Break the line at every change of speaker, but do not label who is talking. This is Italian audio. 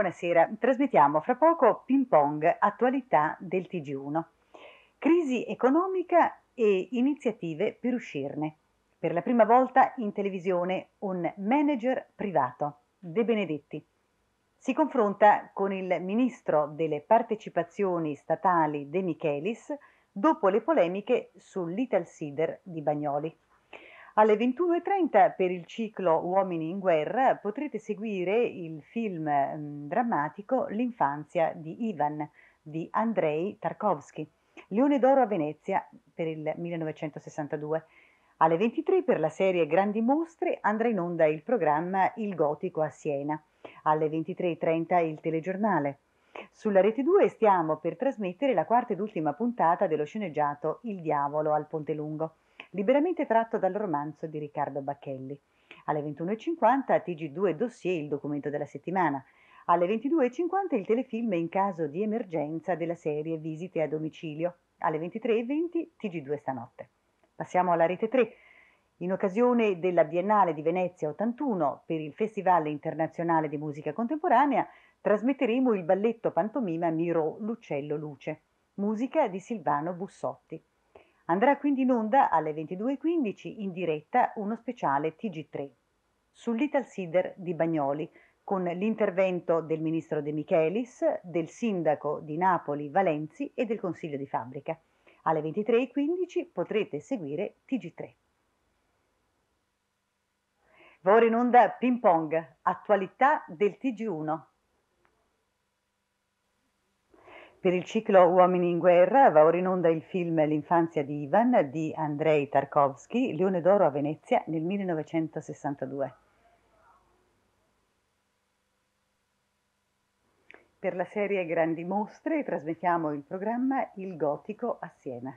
buonasera. Trasmettiamo fra poco ping pong attualità del TG1. Crisi economica e iniziative per uscirne. Per la prima volta in televisione un manager privato, De Benedetti. Si confronta con il ministro delle partecipazioni statali De Michelis dopo le polemiche sull'Ital sull'Italsider di Bagnoli. Alle 21.30 per il ciclo Uomini in guerra potrete seguire il film mm, drammatico L'infanzia di Ivan di Andrei Tarkovsky. Leone d'oro a Venezia per il 1962. Alle 23 per la serie Grandi Mostre andrà in onda il programma Il Gotico a Siena. Alle 23.30 il telegiornale. Sulla Rete 2 stiamo per trasmettere la quarta ed ultima puntata dello sceneggiato Il Diavolo al Ponte Lungo liberamente tratto dal romanzo di Riccardo Bacchelli. Alle 21.50 TG2 Dossier, il documento della settimana. Alle 22.50 il telefilm in caso di emergenza della serie Visite a domicilio. Alle 23.20 TG2 stanotte. Passiamo alla rete 3. In occasione della Biennale di Venezia 81 per il Festival internazionale di musica contemporanea trasmetteremo il balletto pantomima Miro L'uccello luce, musica di Silvano Bussotti. Andrà quindi in onda alle 22.15 in diretta uno speciale TG3 sull'Ital Sider di Bagnoli con l'intervento del ministro De Michelis, del sindaco di Napoli Valenzi e del consiglio di fabbrica. Alle 23.15 potrete seguire TG3. Va ora in onda Ping Pong, attualità del TG1. Per il ciclo Uomini in guerra va ora in onda il film L'infanzia di Ivan di Andrei Tarkovsky, Leone d'oro a Venezia nel 1962. Per la serie Grandi Mostre trasmettiamo il programma Il Gotico a Siena.